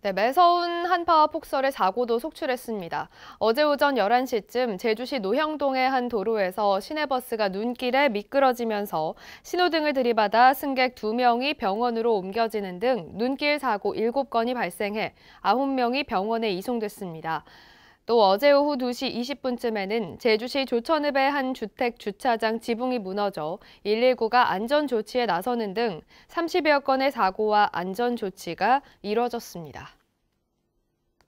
네, 매서운 한파와 폭설의 사고도 속출했습니다. 어제 오전 11시쯤 제주시 노형동의 한 도로에서 시내버스가 눈길에 미끄러지면서 신호등을 들이받아 승객 2명이 병원으로 옮겨지는 등 눈길 사고 7건이 발생해 9명이 병원에 이송됐습니다. 또 어제 오후 2시 20분쯤에는 제주시 조천읍의 한 주택 주차장 지붕이 무너져 119가 안전 조치에 나서는 등 30여 건의 사고와 안전 조치가 이뤄졌습니다.